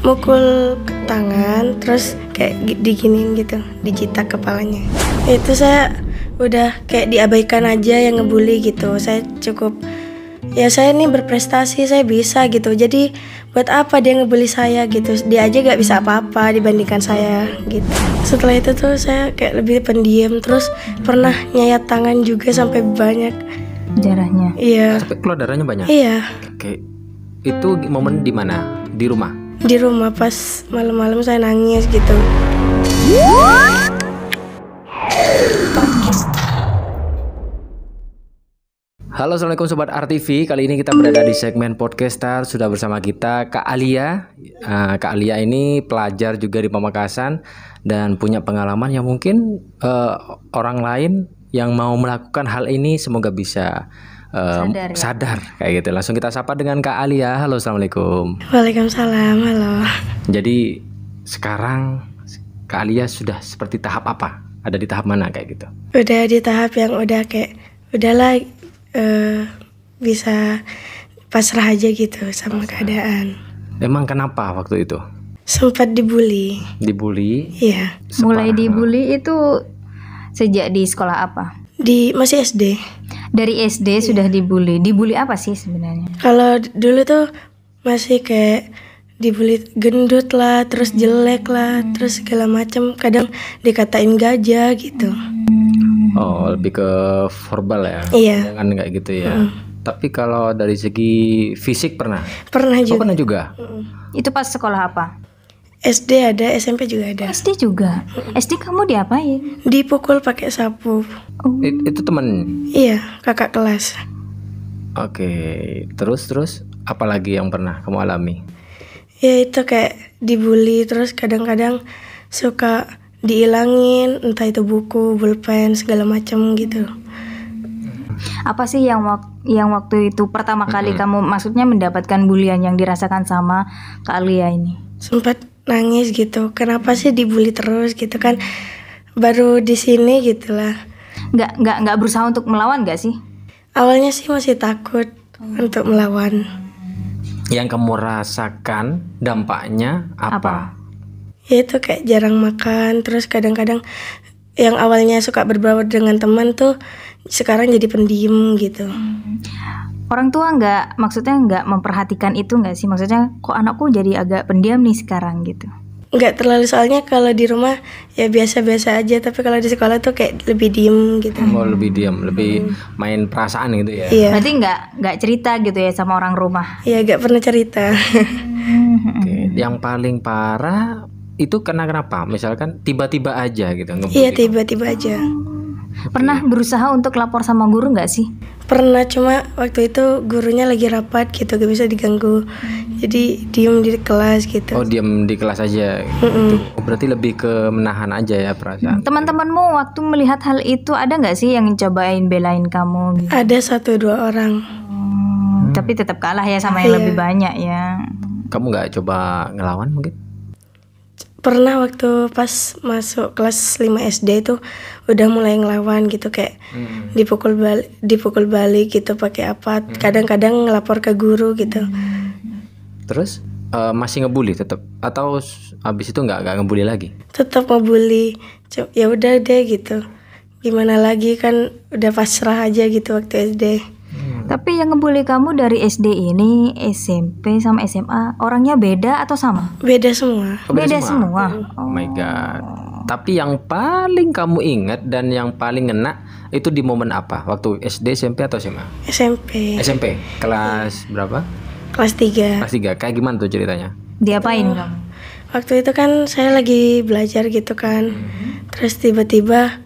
mukul tangan terus kayak diginin gitu dicita kepalanya itu saya udah kayak diabaikan aja yang ngebully gitu saya cukup ya saya ini berprestasi saya bisa gitu jadi buat apa dia ngebully saya gitu dia aja gak bisa apa-apa dibandingkan saya gitu setelah itu tuh saya kayak lebih pendiam terus pernah nyayat tangan juga sampai banyak darahnya iya sampai keluar darahnya banyak iya oke itu momen di mana di rumah di rumah pas malam-malam saya nangis gitu. Halo Assalamualaikum Sobat RTV Kali ini kita berada di segmen Podcaster Sudah bersama kita Kak Alia ah, Kak Alia ini pelajar juga di Pamekasan Dan punya pengalaman yang mungkin uh, Orang lain yang mau melakukan hal ini Semoga bisa sadar, ya? sadar kayak gitu. Langsung kita sapa dengan Kak Alia. Halo, assalamualaikum. Waalaikumsalam. Halo. Jadi sekarang Kak Alia sudah seperti tahap apa? Ada di tahap mana kayak gitu? Udah di tahap yang udah kayak udahlah uh, bisa pasrah aja gitu sama pasrah. keadaan. Emang kenapa waktu itu? Sempat dibully. Dibully? Iya. Mulai dibully itu sejak di sekolah apa? Di masih SD. Dari SD iya. sudah dibully. Dibully apa sih sebenarnya? Kalau dulu tuh masih kayak dibully gendut lah, terus hmm. jelek lah, hmm. terus segala macam. Kadang dikatain gajah gitu. Hmm. Oh, lebih ke verbal ya? Iya. kan nggak gitu ya. Hmm. Tapi kalau dari segi fisik pernah? Pernah oh, juga. Oh, pernah juga. Hmm. Itu pas sekolah apa? SD ada, SMP juga ada. SD juga. SD kamu diapain? Dipukul pakai sapu. Oh. It, itu temen? Iya, kakak kelas. Oke, terus terus apa lagi yang pernah kamu alami? Ya itu kayak dibully terus kadang-kadang suka diilangin entah itu buku, bulpen segala macam gitu. Apa sih yang waktu yang waktu itu pertama kali mm -hmm. kamu maksudnya mendapatkan bulian yang dirasakan sama Kak Alia ini? Sempat nangis gitu kenapa sih dibully terus gitu kan baru di sini gitulah nggak nggak nggak berusaha untuk melawan gak sih awalnya sih masih takut hmm. untuk melawan yang kamu rasakan dampaknya apa, apa? ya itu kayak jarang makan terus kadang-kadang yang awalnya suka berbaur dengan teman tuh sekarang jadi pendiam gitu. Hmm orang tua nggak maksudnya nggak memperhatikan itu nggak sih maksudnya kok anakku jadi agak pendiam nih sekarang gitu nggak terlalu soalnya kalau di rumah ya biasa-biasa aja tapi kalau di sekolah tuh kayak lebih diem gitu hmm. oh lebih diem lebih hmm. main perasaan gitu ya iya. berarti nggak nggak cerita gitu ya sama orang rumah iya nggak pernah cerita hmm. Oke. okay. yang paling parah itu kena kenapa misalkan tiba-tiba aja gitu iya gitu. tiba-tiba aja hmm. Pernah berusaha untuk lapor sama guru nggak sih? Pernah, cuma waktu itu gurunya lagi rapat gitu, gak bisa diganggu. Hmm. Jadi diem di kelas gitu. Oh, diem di kelas aja. Gitu. Berarti lebih ke menahan aja ya perasaan. Teman-temanmu waktu melihat hal itu ada nggak sih yang cobain belain kamu? Gitu? Ada satu dua orang. Hmm, hmm. Tapi tetap kalah ya sama yang iya. lebih banyak ya. Kamu nggak coba ngelawan mungkin? pernah waktu pas masuk kelas 5 SD itu udah mulai ngelawan gitu kayak hmm. dipukul bal dipukul balik gitu pakai apa kadang kadang-kadang ngelapor ke guru gitu terus uh, masih ngebully tetap atau abis itu nggak nggak ngebully lagi tetap ngebully ya udah deh gitu gimana lagi kan udah pasrah aja gitu waktu SD tapi yang ngebully kamu dari SD ini, SMP sama SMA, orangnya beda atau sama? Beda semua. Oh, beda, beda semua. semua. Oh. oh my god. Tapi yang paling kamu ingat dan yang paling ngena itu di momen apa? Waktu SD, SMP atau SMA? SMP. SMP. Kelas berapa? Kelas 3. Kelas 3. Kayak gimana tuh ceritanya? Diapain kamu? Waktu itu kan saya lagi belajar gitu kan. Hmm. Terus tiba-tiba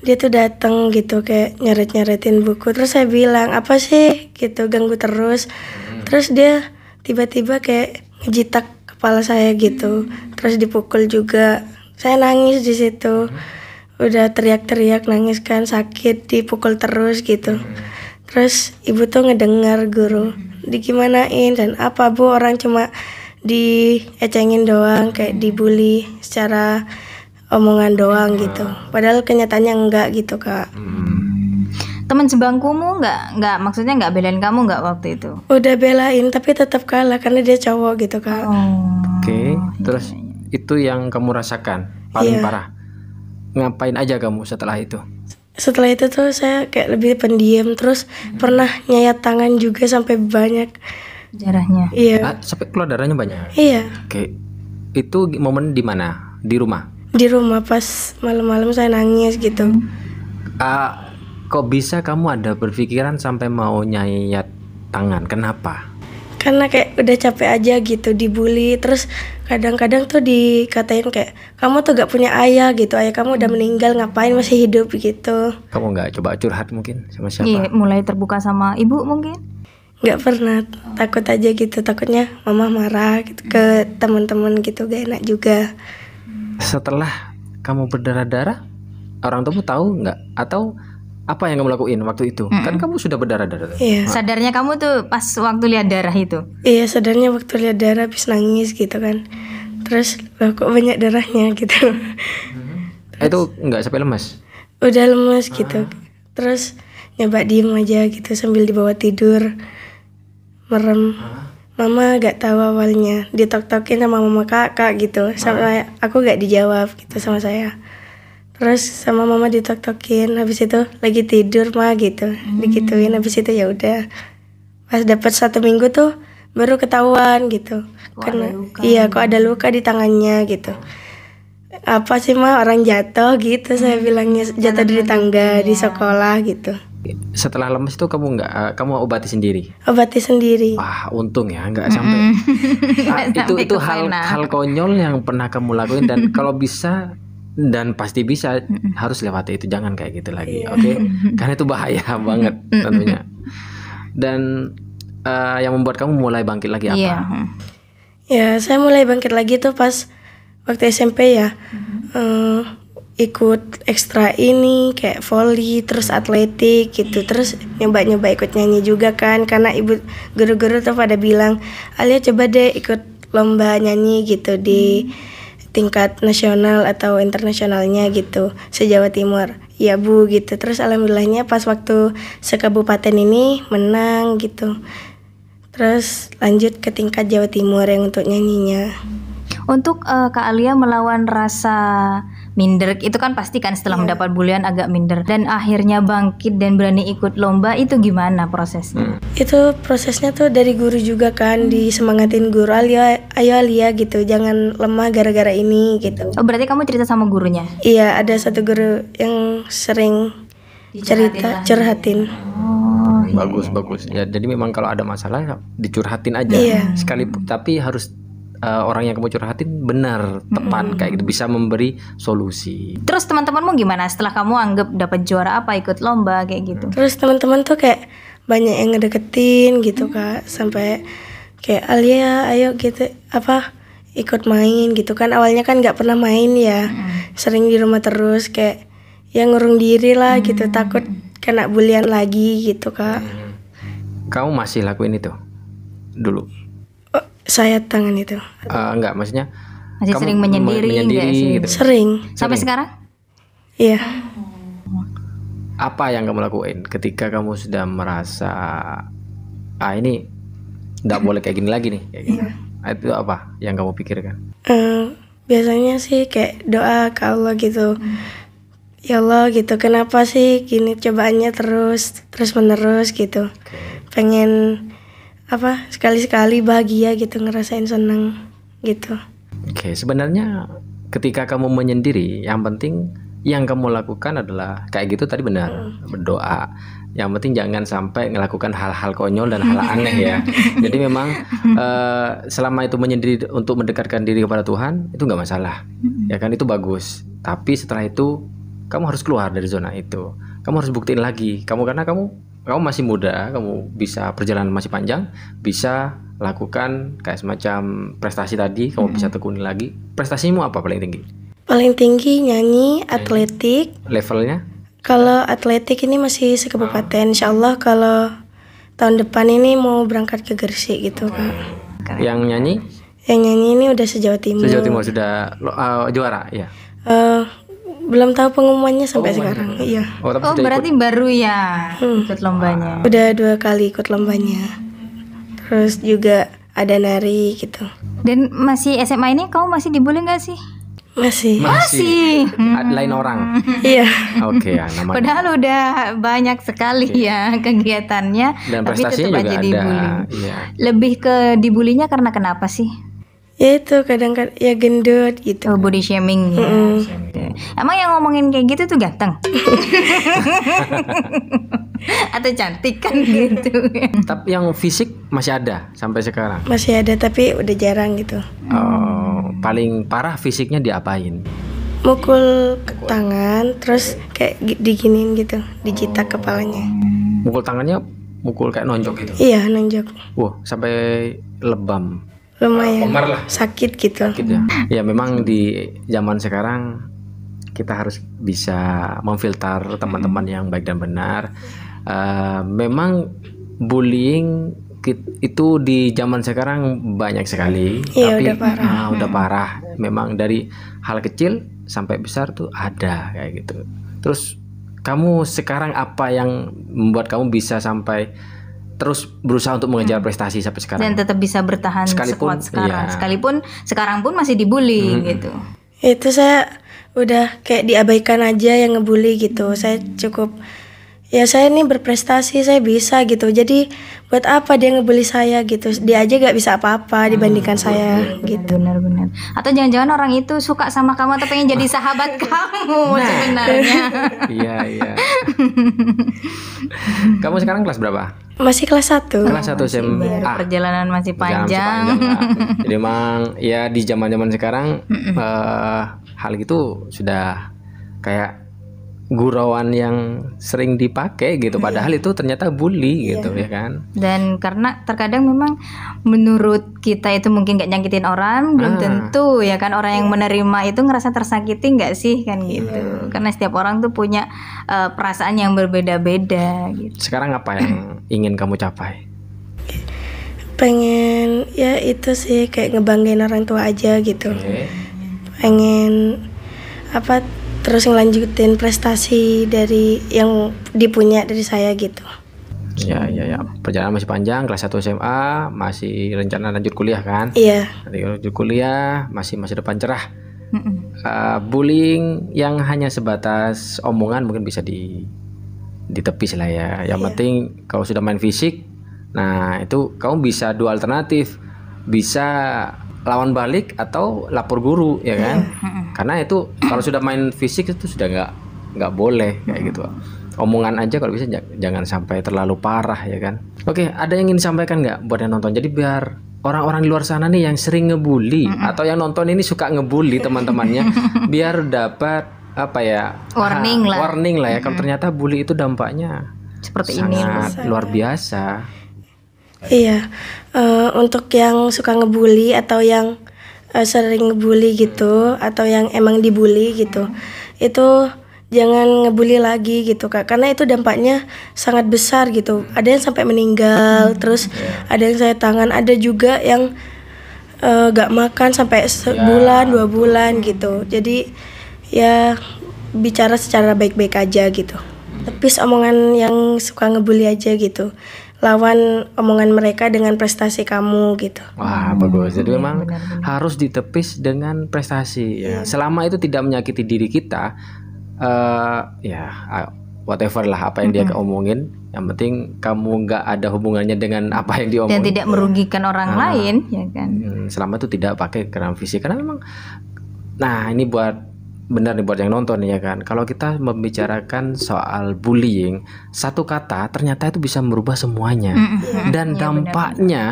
dia tuh dateng gitu kayak nyeret nyeretin buku terus saya bilang apa sih gitu ganggu terus hmm. terus dia tiba-tiba kayak ngejitak kepala saya gitu terus dipukul juga saya nangis di situ hmm. udah teriak-teriak nangis kan sakit dipukul terus gitu hmm. terus ibu tuh ngedengar guru digimanain dan apa bu orang cuma diecengin doang kayak dibully secara omongan doang hmm. gitu padahal kenyataannya enggak gitu kak hmm. teman sebangkumu enggak enggak maksudnya enggak belain kamu enggak waktu itu udah belain tapi tetap kalah karena dia cowok gitu kak oh. oke okay. Iya, iya, terus iya, itu yang kamu rasakan paling yeah. parah ngapain aja kamu setelah itu setelah itu tuh saya kayak lebih pendiam terus hmm. pernah nyayat tangan juga sampai banyak darahnya iya ah, sampai keluar darahnya banyak iya oke itu momen di mana di rumah di rumah pas malam-malam saya nangis gitu uh, kok bisa kamu ada berpikiran sampai mau nyayat tangan kenapa karena kayak udah capek aja gitu dibully terus kadang-kadang tuh dikatain kayak kamu tuh gak punya ayah gitu ayah kamu udah meninggal ngapain masih hidup gitu kamu nggak coba curhat mungkin sama siapa iya, mulai terbuka sama ibu mungkin Gak pernah takut aja gitu takutnya mama marah gitu ke teman-teman gitu gak enak juga setelah kamu berdarah-darah orang tuamu tahu nggak atau apa yang kamu lakuin waktu itu? Mm-hmm. Kan kamu sudah berdarah-darah. Iya. Nah. Sadarnya kamu tuh pas waktu lihat darah itu. Iya, sadarnya waktu lihat darah habis nangis gitu kan. Terus loh, kok banyak darahnya gitu. Mm-hmm. Eh, Terus, itu nggak sampai lemas? Udah lemas gitu. ah. gitu. Terus nyoba diem aja gitu sambil dibawa tidur merem. Ah mama gak tahu awalnya ditok-tokin sama mama kakak gitu sama ah. aku gak dijawab gitu sama saya terus sama mama ditok-tokin habis itu lagi tidur mah gitu hmm. dikituin habis itu ya udah pas dapat satu minggu tuh baru ketahuan gitu kok karena luka, iya kok ada luka di tangannya gitu apa sih mah orang jatuh gitu hmm. saya bilangnya jatuh dari tangga iya. di sekolah gitu setelah lemes itu kamu nggak uh, kamu obati sendiri obati sendiri wah untung ya nggak sampai, mm -hmm. sampai itu itu hal hal konyol yang pernah kamu lakuin dan kalau bisa dan pasti bisa harus lewati itu jangan kayak gitu lagi yeah. oke okay? karena itu bahaya banget tentunya dan uh, yang membuat kamu mulai bangkit lagi apa yeah. Hmm. ya saya mulai bangkit lagi tuh pas waktu SMP ya mm -hmm. uh, ikut ekstra ini kayak volley terus atletik gitu terus nyoba nyoba ikut nyanyi juga kan karena ibu guru-guru tuh pada bilang Alia coba deh ikut lomba nyanyi gitu di tingkat nasional atau internasionalnya gitu sejawa timur ya bu gitu terus alhamdulillahnya pas waktu sekabupaten ini menang gitu terus lanjut ke tingkat jawa timur yang untuk nyanyinya untuk uh, Kak Alia melawan rasa minder itu kan pasti kan setelah yeah. mendapat bulian agak minder dan akhirnya bangkit dan berani ikut lomba itu gimana prosesnya? Hmm. Itu prosesnya tuh dari guru juga kan hmm. disemangatin guru Alia ayo Alia gitu jangan lemah gara-gara ini gitu. Oh berarti kamu cerita sama gurunya? Iya ada satu guru yang sering Dicerhatin cerita lah. curhatin. Oh, bagus iya. bagus ya jadi memang kalau ada masalah ya dicurhatin aja yeah. sekali tapi harus uh, orang yang kamu curhatin benar tepat mm -hmm. kayak gitu bisa memberi solusi. Terus teman-temanmu gimana setelah kamu anggap dapat juara apa ikut lomba kayak gitu? Hmm. Terus teman-teman tuh kayak banyak yang ngedeketin gitu -hmm. kak sampai kayak Alia ayo gitu apa ikut main gitu kan awalnya kan nggak pernah main ya -hmm. sering di rumah terus kayak yang ngurung diri lah mm -hmm. gitu takut kena bulian lagi gitu kak. Kamu masih lakuin itu dulu? saya tangan itu? Uh, enggak, maksudnya masih sering menyendiri, menyendiri sih? Gitu. Sering. Sampai sekarang? Iya. Apa yang kamu lakuin ketika kamu sudah merasa ah ini nggak boleh kayak gini lagi nih? Kayak gini. Gitu? Iya. Itu apa yang kamu pikirkan? Uh, biasanya sih kayak doa ke Allah gitu. Hmm ya Allah gitu kenapa sih gini cobaannya terus terus menerus gitu okay. pengen apa sekali-sekali bahagia gitu ngerasain seneng gitu. Oke, okay, sebenarnya ketika kamu menyendiri, yang penting yang kamu lakukan adalah kayak gitu tadi benar hmm. berdoa. Yang penting jangan sampai melakukan hal-hal konyol dan hal aneh ya. Jadi memang uh, selama itu menyendiri untuk mendekatkan diri kepada Tuhan itu nggak masalah, hmm. ya kan itu bagus. Tapi setelah itu kamu harus keluar dari zona itu. Kamu harus buktiin lagi. Kamu karena kamu kamu masih muda, kamu bisa perjalanan masih panjang, bisa lakukan kayak semacam prestasi tadi, kamu hmm. bisa tekuni lagi. Prestasimu apa paling tinggi? Paling tinggi nyanyi, atletik. Levelnya? Kalau atletik ini masih sekabupaten, ah. insya Allah kalau tahun depan ini mau berangkat ke Gresik gitu kak. Yang nyanyi? Yang nyanyi ini udah sejauh timur. Sejauh timur sudah uh, juara ya. Uh, belum tahu pengumumannya sampai oh, sekarang. Iya. Oh, oh berarti ikut. baru ya hmm. ikut lombanya. Udah dua kali ikut lombanya. Terus juga ada nari gitu. Dan masih SMA ini kamu masih diboleh nggak sih? Masih. Masih. Masih. Lain orang. Iya. Oke ya Padahal udah banyak sekali okay. ya kegiatannya. Dan tapi tetap juga aja ada. dibully. Iya. Lebih ke dibulinya karena kenapa sih? Ya itu kadang-kadang ya gendut gitu. Oh, kan. body shaming ya. Mm -hmm. Emang yang ngomongin kayak gitu tuh ganteng? Atau cantik kan gitu. Tapi yang fisik masih ada sampai sekarang? Masih ada tapi udah jarang gitu. Oh, paling parah fisiknya diapain? Mukul ke tangan terus kayak diginin gitu, dijitak kepalanya. Mukul tangannya mukul kayak nonjok gitu. Iya, nonjok. Wah, sampai lebam lumayan Omar lah. sakit gitu. Sakit ya. Ya memang di zaman sekarang kita harus bisa memfilter teman-teman hmm. yang baik dan benar. Uh, memang bullying itu di zaman sekarang banyak sekali, ya, tapi udah parah. Uh, udah hmm. parah. Memang dari hal kecil sampai besar tuh ada kayak gitu. Terus kamu sekarang apa yang membuat kamu bisa sampai terus berusaha untuk mengejar hmm. prestasi sampai sekarang dan tetap bisa bertahan sekalipun sekuat sekarang ya. sekalipun sekarang pun masih dibully hmm. gitu itu saya udah kayak diabaikan aja yang ngebully gitu hmm. saya cukup ya saya ini berprestasi saya bisa gitu jadi buat apa dia ngebully saya gitu dia aja gak bisa apa-apa hmm. dibandingkan hmm, saya bener, gitu benar-benar atau jangan-jangan orang itu suka sama kamu atau pengen jadi sahabat kamu nah. sebenarnya iya iya kamu sekarang kelas berapa masih kelas satu kelas satu SMA ah, perjalanan masih panjang, masih panjang jadi emang ya di zaman-zaman sekarang uh, hal itu sudah kayak gurauan yang sering dipakai gitu hmm. padahal itu ternyata bully iya. gitu ya kan dan karena terkadang memang menurut kita itu mungkin gak nyakitin orang belum ah. tentu ya kan orang yang menerima itu ngerasa tersakiti nggak sih kan iya. gitu hmm. karena setiap orang tuh punya uh, perasaan yang berbeda-beda gitu sekarang apa yang ingin kamu capai pengen ya itu sih kayak ngebanggain orang tua aja gitu okay pengen apa terus ngelanjutin prestasi dari yang dipunya dari saya gitu. Ya, ya, ya. Perjalanan masih panjang, kelas 1 SMA, masih rencana lanjut kuliah kan? Iya. Nanti lanjut kuliah, masih masih depan cerah. Mm -mm. Uh, bullying yang hanya sebatas omongan mungkin bisa di ditepis lah ya. Yang iya. penting kalau sudah main fisik, nah itu kamu bisa dua alternatif. Bisa lawan balik atau lapor guru ya kan iya, karena itu kalau sudah main fisik itu sudah nggak nggak boleh kayak gitu omongan aja kalau bisa jangan sampai terlalu parah ya kan oke ada yang ingin disampaikan nggak buat yang nonton jadi biar orang-orang di luar sana nih yang sering ngebully mm atau yang nonton ini suka ngebully teman-temannya biar dapat apa ya warning ha, lah warning lah ya mm -hmm. kalau ternyata bully itu dampaknya seperti sangat ini luar ya. biasa Iya, uh, untuk yang suka ngebully atau yang uh, sering ngebully gitu, hmm. atau yang emang dibully gitu, hmm. itu jangan ngebully lagi gitu kak, karena itu dampaknya sangat besar gitu. Hmm. Ada yang sampai meninggal, terus yeah. ada yang saya tangan, ada juga yang uh, gak makan sampai sebulan yeah. dua bulan gitu. Jadi ya bicara secara baik-baik aja gitu. Tapi omongan yang suka ngebully aja gitu lawan omongan mereka dengan prestasi kamu gitu. Wah hmm. bagus. Jadi memang ya, harus ditepis dengan prestasi. Ya. ya. Selama itu tidak menyakiti diri kita, uh, ya whatever lah apa yang mm -hmm. dia omongin. Yang penting kamu nggak ada hubungannya dengan apa yang diomongin. Dan tidak merugikan orang nah, lain, ya kan. Hmm, selama itu tidak pakai keram fisik karena memang. Nah ini buat benar nih buat yang nonton ya kan. Kalau kita membicarakan soal bullying, satu kata ternyata itu bisa merubah semuanya. Dan iya, dampaknya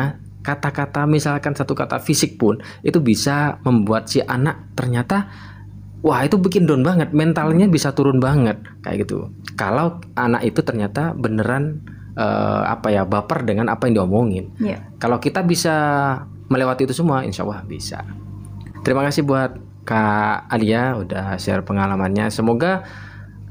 kata-kata misalkan satu kata fisik pun itu bisa membuat si anak ternyata wah itu bikin down banget, mentalnya bisa turun banget kayak gitu. Kalau anak itu ternyata beneran uh, apa ya baper dengan apa yang diomongin. Yeah. Kalau kita bisa melewati itu semua, insya Allah bisa. Terima kasih buat Kak Alia udah share pengalamannya. Semoga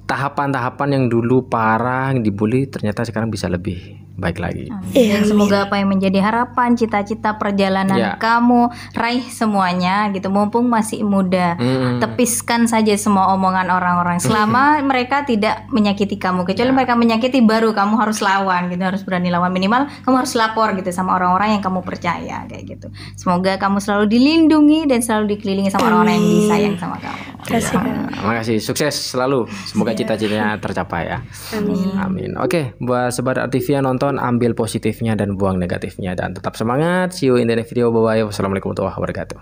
tahapan-tahapan yang dulu parah dibully ternyata sekarang bisa lebih baik lagi. Hmm. Amin. Iya. Dan semoga apa yang menjadi harapan, cita-cita perjalanan yeah. kamu raih semuanya gitu. Mumpung masih muda, mm. tepiskan saja semua omongan orang-orang hmm. selama mereka tidak menyakiti kamu. Kecuali yeah. mereka menyakiti baru kamu harus lawan gitu, harus berani lawan minimal kamu harus lapor gitu sama orang-orang yang kamu percaya kayak gitu. Semoga kamu selalu dilindungi dan selalu dikelilingi sama orang-orang yang disayang sama kamu. Terima ya. ya. kasih. Sukses selalu. Semoga iya. cita-citanya tercapai ya. Amin. Amin. Oke, buat sebar Artivia nonton nonton ambil positifnya dan buang negatifnya. Dan tetap semangat. See you in the next video. Bye-bye. Wassalamualaikum warahmatullahi wabarakatuh.